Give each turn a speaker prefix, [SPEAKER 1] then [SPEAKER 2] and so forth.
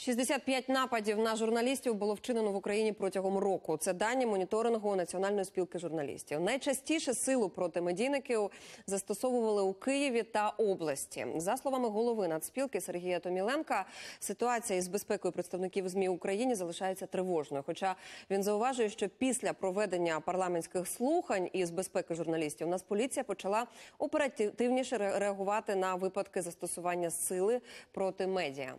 [SPEAKER 1] 65 нападів на журналістів було вчинено в Україні протягом року. Це дані моніторингу національної спілки журналістів. Найчастіше силу проти медійників застосовували у Києві та області. За словами голови нацпілки Сергія Томіленка, ситуація із безпекою представників змі в Україні залишається тривожною. Хоча він зауважує, що після проведення парламентських слухань із безпеки журналістів у нас поліція почала оперативніше реагувати на випадки застосування сили проти медіа.